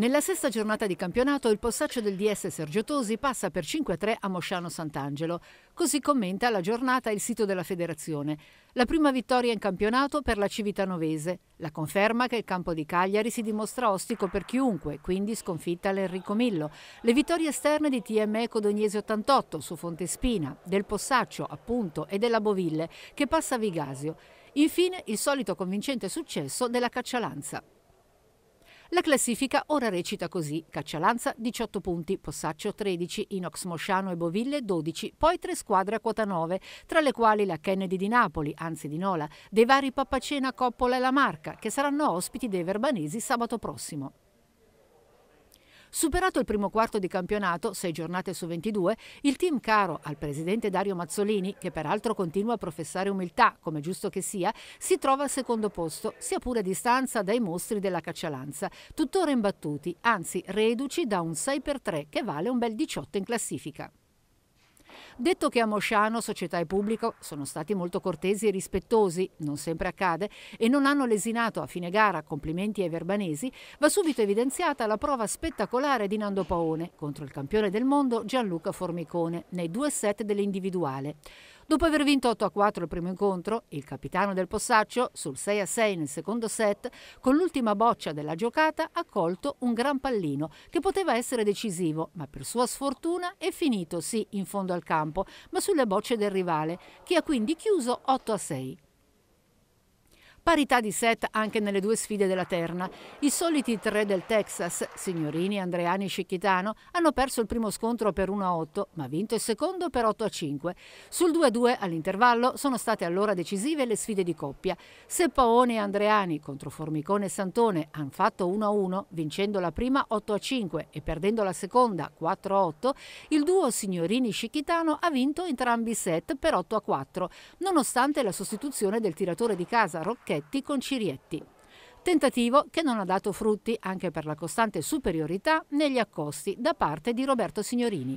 Nella sesta giornata di campionato il possaccio del DS Sergio Tosi passa per 5-3 a Mosciano Sant'Angelo. Così commenta la giornata il sito della federazione. La prima vittoria in campionato per la Civitanovese. La conferma che il campo di Cagliari si dimostra ostico per chiunque, quindi sconfitta l'Enrico Millo. Le vittorie esterne di TME Codognese 88 su Fontespina, del Possaccio appunto e della Boville che passa a Vigasio. Infine il solito convincente successo della Caccialanza. La classifica ora recita così: Caccialanza 18 punti, Possaccio 13, Inox Mosciano e Boville 12, poi tre squadre a quota 9, tra le quali la Kennedy di Napoli, anzi di Nola, De Vari Pappacena, Coppola e La Marca, che saranno ospiti dei verbanesi sabato prossimo. Superato il primo quarto di campionato, 6 giornate su 22, il team caro al presidente Dario Mazzolini, che peraltro continua a professare umiltà, come giusto che sia, si trova al secondo posto, sia pure a distanza dai mostri della caccialanza, tuttora imbattuti, anzi reduci da un 6x3 che vale un bel 18 in classifica. Detto che a Mosciano società e pubblico sono stati molto cortesi e rispettosi, non sempre accade, e non hanno lesinato a fine gara complimenti ai verbanesi, va subito evidenziata la prova spettacolare di Nando Paone contro il campione del mondo Gianluca Formicone nei due set dell'individuale. Dopo aver vinto 8-4 a il primo incontro, il capitano del Possaccio, sul 6-6 a nel secondo set, con l'ultima boccia della giocata ha colto un gran pallino che poteva essere decisivo, ma per sua sfortuna è finito sì in fondo al campo, ma sulle bocce del rivale, che ha quindi chiuso 8-6. a Parità di set anche nelle due sfide della terna. I soliti tre del Texas, Signorini, Andreani e Scicchitano, hanno perso il primo scontro per 1-8, ma vinto il secondo per 8-5. Sul 2-2 all'intervallo sono state allora decisive le sfide di coppia. Se Paone e Andreani contro Formicone e Santone hanno fatto 1-1, vincendo la prima 8-5 e perdendo la seconda 4-8, il duo Signorini-Scicchitano ha vinto entrambi i set per 8-4, nonostante la sostituzione del tiratore di casa Rocchetti Sacchetti con Cirietti. Tentativo che non ha dato frutti anche per la costante superiorità negli accosti da parte di Roberto Signorini.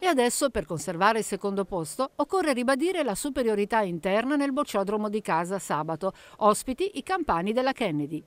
E adesso, per conservare il secondo posto, occorre ribadire la superiorità interna nel bocciodromo di casa sabato, ospiti i campani della Kennedy.